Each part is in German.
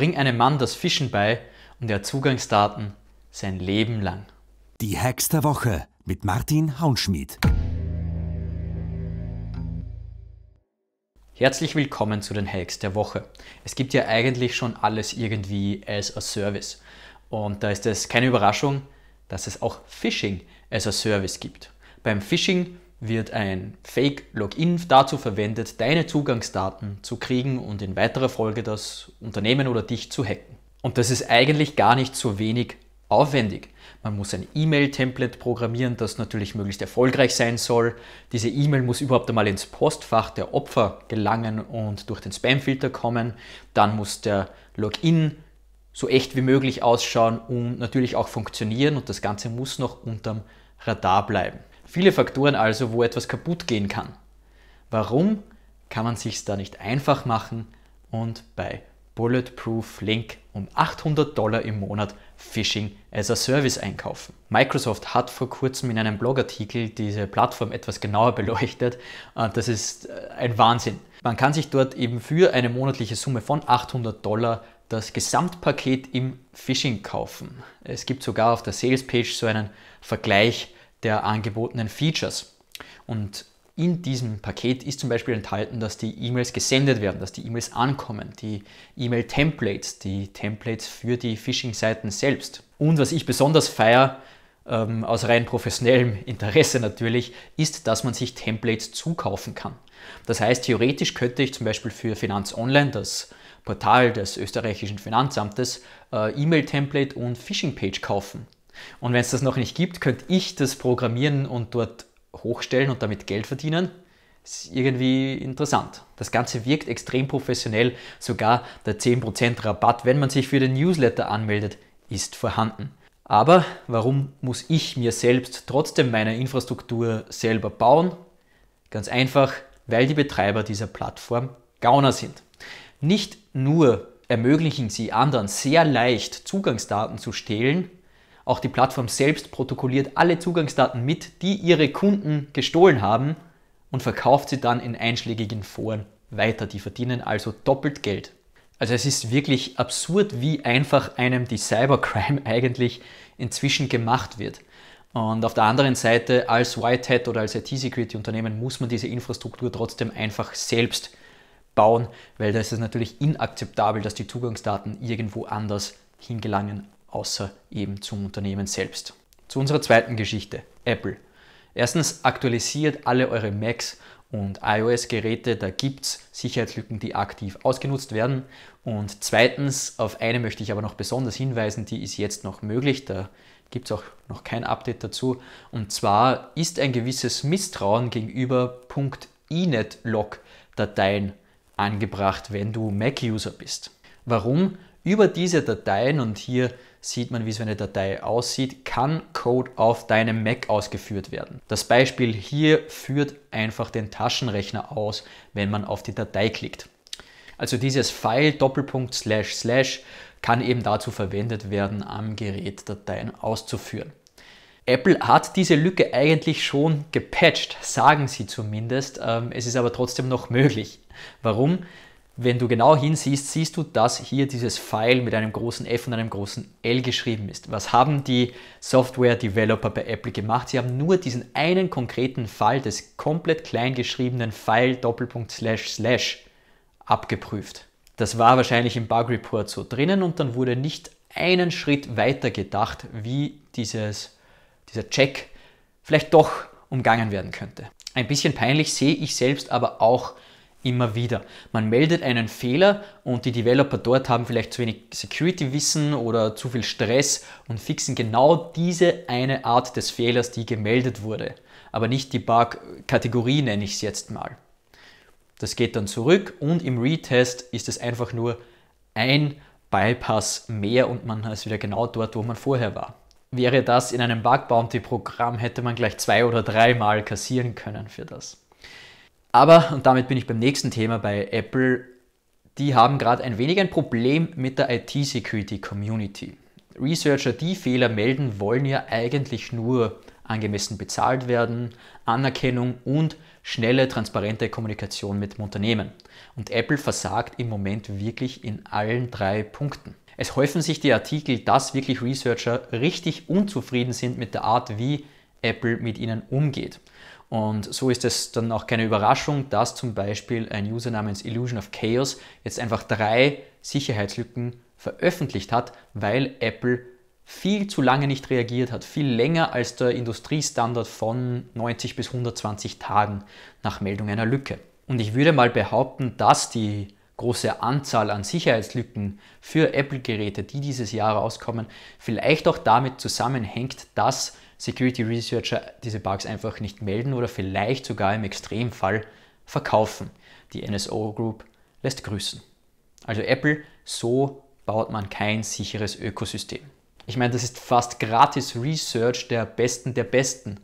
Bring einem Mann das Fischen bei und er Zugangsdaten sein Leben lang. Die Hacks der Woche mit Martin Haunschmidt. Herzlich willkommen zu den Hacks der Woche. Es gibt ja eigentlich schon alles irgendwie as a Service. Und da ist es keine Überraschung, dass es auch Phishing as a Service gibt. Beim Phishing wird ein Fake-Login dazu verwendet, deine Zugangsdaten zu kriegen und in weiterer Folge das Unternehmen oder dich zu hacken. Und das ist eigentlich gar nicht so wenig aufwendig. Man muss ein E-Mail-Template programmieren, das natürlich möglichst erfolgreich sein soll. Diese E-Mail muss überhaupt einmal ins Postfach der Opfer gelangen und durch den Spamfilter kommen. Dann muss der Login so echt wie möglich ausschauen und natürlich auch funktionieren und das Ganze muss noch unterm Radar bleiben. Viele Faktoren also, wo etwas kaputt gehen kann. Warum kann man sich da nicht einfach machen und bei Bulletproof Link um 800 Dollar im Monat Phishing as a Service einkaufen. Microsoft hat vor kurzem in einem Blogartikel diese Plattform etwas genauer beleuchtet. Äh, das ist äh, ein Wahnsinn. Man kann sich dort eben für eine monatliche Summe von 800 Dollar das Gesamtpaket im Phishing kaufen. Es gibt sogar auf der Sales Page so einen Vergleich der angebotenen Features. Und in diesem Paket ist zum Beispiel enthalten, dass die E-Mails gesendet werden, dass die E-Mails ankommen, die E-Mail-Templates, die Templates für die Phishing-Seiten selbst. Und was ich besonders feiere, ähm, aus rein professionellem Interesse natürlich, ist, dass man sich Templates zukaufen kann. Das heißt, theoretisch könnte ich zum Beispiel für Finanz Online das Portal des österreichischen Finanzamtes äh, E-Mail-Template und Phishing-Page kaufen. Und wenn es das noch nicht gibt, könnte ich das programmieren und dort hochstellen und damit Geld verdienen. Das ist irgendwie interessant. Das Ganze wirkt extrem professionell, sogar der 10% Rabatt, wenn man sich für den Newsletter anmeldet, ist vorhanden. Aber warum muss ich mir selbst trotzdem meine Infrastruktur selber bauen? Ganz einfach, weil die Betreiber dieser Plattform Gauner sind. Nicht nur ermöglichen sie anderen sehr leicht Zugangsdaten zu stehlen, auch die Plattform selbst protokolliert alle Zugangsdaten mit, die ihre Kunden gestohlen haben und verkauft sie dann in einschlägigen Foren weiter. Die verdienen also doppelt Geld. Also es ist wirklich absurd, wie einfach einem die Cybercrime eigentlich inzwischen gemacht wird. Und auf der anderen Seite als White Hat oder als IT-Security-Unternehmen muss man diese Infrastruktur trotzdem einfach selbst bauen, weil da ist es natürlich inakzeptabel, dass die Zugangsdaten irgendwo anders hingelangen, außer eben zum Unternehmen selbst. Zu unserer zweiten Geschichte, Apple. Erstens aktualisiert alle eure Macs und iOS-Geräte, da gibt es Sicherheitslücken, die aktiv ausgenutzt werden. Und zweitens, auf eine möchte ich aber noch besonders hinweisen, die ist jetzt noch möglich, da gibt es auch noch kein Update dazu. Und zwar ist ein gewisses Misstrauen gegenüber .inet-Log-Dateien angebracht, wenn du Mac-User bist. Warum? Über diese Dateien und hier sieht man, wie so eine Datei aussieht, kann Code auf deinem Mac ausgeführt werden. Das Beispiel hier führt einfach den Taschenrechner aus, wenn man auf die Datei klickt. Also dieses File Doppelpunkt Slash Slash kann eben dazu verwendet werden, am Gerät Dateien auszuführen. Apple hat diese Lücke eigentlich schon gepatcht, sagen sie zumindest. Ähm, es ist aber trotzdem noch möglich. Warum? Wenn du genau hinsiehst, siehst du, dass hier dieses File mit einem großen F und einem großen L geschrieben ist. Was haben die Software-Developer bei Apple gemacht? Sie haben nur diesen einen konkreten Fall des komplett klein geschriebenen File Doppelpunkt Slash Slash abgeprüft. Das war wahrscheinlich im Bug Report so drinnen und dann wurde nicht einen Schritt weiter gedacht, wie dieses dieser Check vielleicht doch umgangen werden könnte. Ein bisschen peinlich sehe ich selbst aber auch immer wieder. Man meldet einen Fehler und die Developer dort haben vielleicht zu wenig Security-Wissen oder zu viel Stress und fixen genau diese eine Art des Fehlers, die gemeldet wurde. Aber nicht die Bug-Kategorie nenne ich es jetzt mal. Das geht dann zurück und im Retest ist es einfach nur ein Bypass mehr und man ist wieder genau dort, wo man vorher war wäre das in einem Bug Bounty Programm, hätte man gleich zwei oder dreimal kassieren können für das. Aber, und damit bin ich beim nächsten Thema bei Apple, die haben gerade ein wenig ein Problem mit der IT-Security-Community. Researcher, die Fehler melden, wollen ja eigentlich nur angemessen bezahlt werden, Anerkennung und schnelle, transparente Kommunikation mit dem Unternehmen. Und Apple versagt im Moment wirklich in allen drei Punkten. Es häufen sich die Artikel, dass wirklich Researcher richtig unzufrieden sind mit der Art, wie Apple mit ihnen umgeht. Und so ist es dann auch keine Überraschung, dass zum Beispiel ein User namens Illusion of Chaos jetzt einfach drei Sicherheitslücken veröffentlicht hat, weil Apple viel zu lange nicht reagiert hat, viel länger als der Industriestandard von 90 bis 120 Tagen nach Meldung einer Lücke. Und ich würde mal behaupten, dass die große Anzahl an Sicherheitslücken für Apple-Geräte, die dieses Jahr rauskommen, vielleicht auch damit zusammenhängt, dass Security Researcher diese Bugs einfach nicht melden oder vielleicht sogar im Extremfall verkaufen. Die NSO Group lässt grüßen. Also Apple, so baut man kein sicheres Ökosystem. Ich meine, das ist fast gratis Research der Besten der Besten.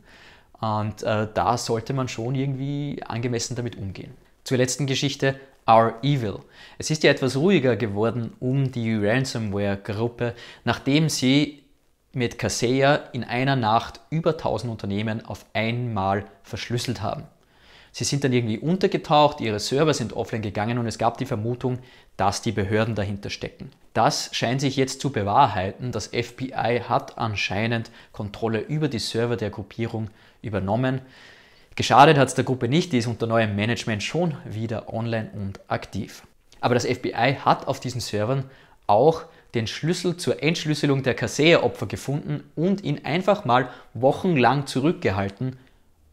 Und äh, da sollte man schon irgendwie angemessen damit umgehen. Zur letzten Geschichte, Are Evil. Es ist ja etwas ruhiger geworden um die Ransomware-Gruppe, nachdem sie mit Kaseya in einer Nacht über 1000 Unternehmen auf einmal verschlüsselt haben. Sie sind dann irgendwie untergetaucht, ihre Server sind offline gegangen und es gab die Vermutung, dass die Behörden dahinter stecken. Das scheint sich jetzt zu bewahrheiten. Das FBI hat anscheinend Kontrolle über die Server der Gruppierung übernommen. Geschadet hat es der Gruppe nicht, die ist unter neuem Management schon wieder online und aktiv. Aber das FBI hat auf diesen Servern auch den Schlüssel zur Entschlüsselung der Kaseya-Opfer gefunden und ihn einfach mal wochenlang zurückgehalten,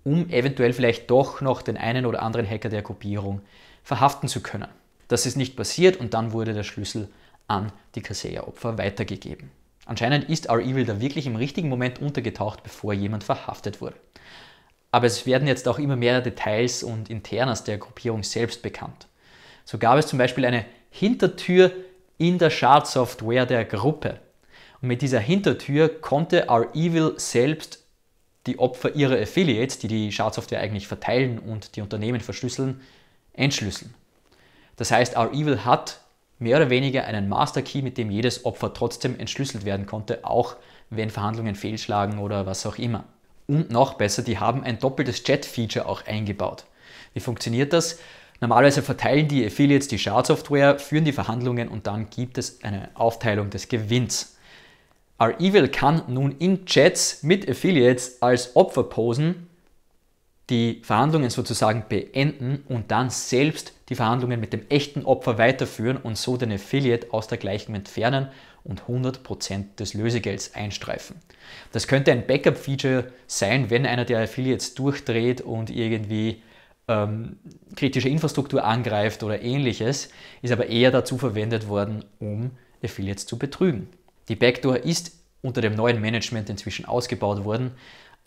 um eventuell vielleicht doch noch den einen oder anderen Hacker der Gruppierung verhaften zu können. Das ist nicht passiert und dann wurde der Schlüssel an die Kaseya-Opfer weitergegeben. Anscheinend ist R-Evil da wirklich im richtigen Moment untergetaucht, bevor jemand verhaftet wurde aber es werden jetzt auch immer mehr Details und Internas der Gruppierung selbst bekannt. So gab es zum Beispiel eine Hintertür in der Schadsoftware der Gruppe. Und mit dieser Hintertür konnte Our Evil selbst die Opfer ihrer Affiliates, die die Schadsoftware eigentlich verteilen und die Unternehmen verschlüsseln, entschlüsseln. Das heißt, Our Evil hat mehr oder weniger einen Master Key, mit dem jedes Opfer trotzdem entschlüsselt werden konnte, auch wenn Verhandlungen fehlschlagen oder was auch immer. Und noch besser, die haben ein doppeltes Chat-Feature auch eingebaut. Wie funktioniert das? Normalerweise verteilen die Affiliates die Schadsoftware, führen die Verhandlungen und dann gibt es eine Aufteilung des Gewinns. Our Evil kann nun in Chats mit Affiliates als Opfer posen die Verhandlungen sozusagen beenden und dann selbst die Verhandlungen mit dem echten Opfer weiterführen und so den Affiliate aus der Gleichung entfernen und 100% des Lösegelds einstreifen. Das könnte ein Backup-Feature sein, wenn einer der Affiliates durchdreht und irgendwie ähm, kritische Infrastruktur angreift oder ähnliches, ist aber eher dazu verwendet worden, um Affiliates zu betrügen. Die Backdoor ist unter dem neuen Management inzwischen ausgebaut worden,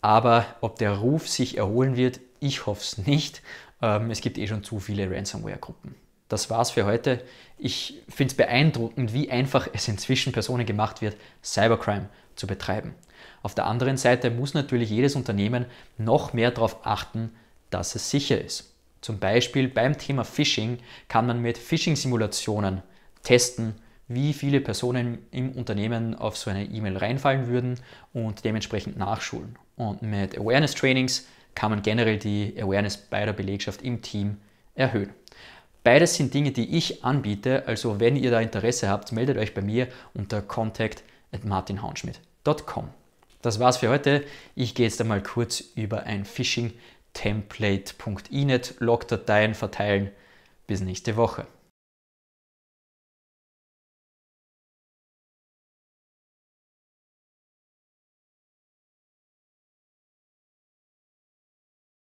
aber ob der Ruf sich erholen wird, ich hoffe es nicht. Ähm, es gibt eh schon zu viele Ransomware-Gruppen. Das war's für heute. Ich finde es beeindruckend, wie einfach es inzwischen Personen gemacht wird, Cybercrime zu betreiben. Auf der anderen Seite muss natürlich jedes Unternehmen noch mehr darauf achten, dass es sicher ist. Zum Beispiel beim Thema Phishing kann man mit Phishing-Simulationen testen, wie viele Personen im Unternehmen auf so eine E-Mail reinfallen würden und dementsprechend nachschulen. Und mit Awareness-Trainings kann man generell die Awareness bei der Belegschaft im Team erhöhen. Beides sind Dinge, die ich anbiete, also wenn ihr da Interesse habt, meldet euch bei mir unter contact at contact@martinhaunschmidt.com. Das war's für heute. Ich gehe jetzt einmal kurz über ein Phishing-Template.inet Logdateien verteilen. Bis nächste Woche.